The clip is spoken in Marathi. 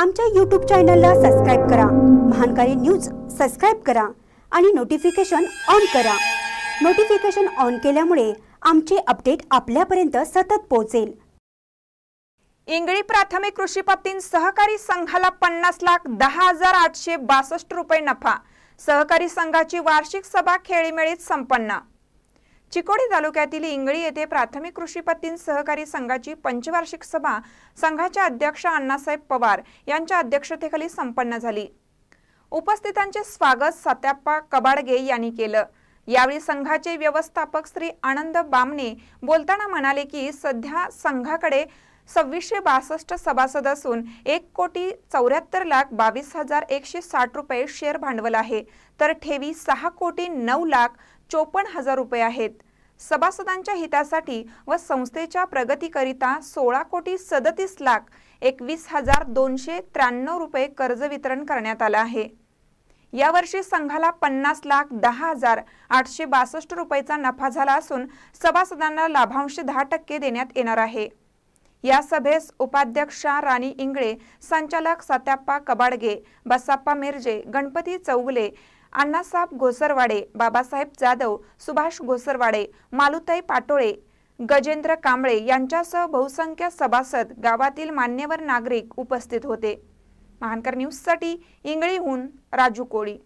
आमच्या यूट्यूब चॅनलला सबस्क्राईब करा महानकारी न्यूज सबस्क्राईब करा आणि नोटिफिकेशन ऑन करा नोटिफिकेशन ऑन केल्यामुळे आमचे अपडेट आपल्यापर्यंत सतत पोहोचेल इंगळी प्राथमिक कृषी पत्तीन सहकारी संघाला पन्नास लाख दहा हजार आठशे बासष्ट रुपये नफा सहकारी संघाची वार्षिक सभा खेळीमेळीत संपन्न चिकोडी तालुक्यातील इंगळी येथे प्राथमिक कृषी पतीन सहकारी संघाची पंचवार्षिक सभा संघाचे अध्यक्ष अण्णासाहेब पवार यांच्या अध्यक्षतेखाली संपन्न झाली उपस्थितांचे स्वागत सत्याप्पा कबाडगे यांनी केलं यावेळी संघाचे व्यवस्थापक श्री आनंद बामणे बोलताना म्हणाले की सध्या संघाकडे सव्वीसशे बासष्ट सभासद असून एक कोटी चौऱ्याहत्तर लाख बावीस हजार एकशे साठ रुपये शेअर भांडवल आहे तर ठेवी सहा कोटी नऊ लाख चोपन्न हजार रुपये आहेत सभासदांच्या हितासाठी व संस्थेच्या प्रगतीकरिता सोळा कोटी सदतीस लाख एकवीस हजार दोनशे त्र्याण्णव रुपये कर्ज वितरण करण्यात आलं आहे यावर्षी संघाला पन्नास लाख दहा हजार आठशे बासष्ट रुपयेचा नफा झाला असून सभासदांना लाभांश दहा टक्के देण्यात येणार आहे या सभेस उपाध्यक्षा राणी इंगळे संचालक सत्याप्पा कबाडगे बसाप्पा मिरजे गणपती चौगले अण्णासाहेब गोसरवाडे बाबासाहेब जाधव सुभाष गोसरवाडे मालुताई पाटोळे गजेंद्र कांबळे यांच्यासह बहुसंख्य सभासद गावातील मान्यवर नागरिक उपस्थित होते महानकर न्यूजसाठी इंगळीहून राजू कोळी